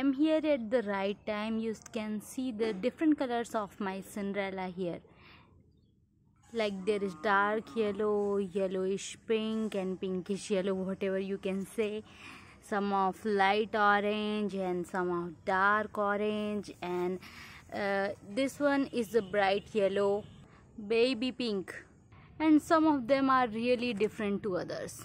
am here at the right time you can see the different colors of my cinderella here like there is dark yellow yellowish pink and pinkish yellow whatever you can say some of light orange and some of dark orange and uh, this one is the bright yellow baby pink and some of them are really different to others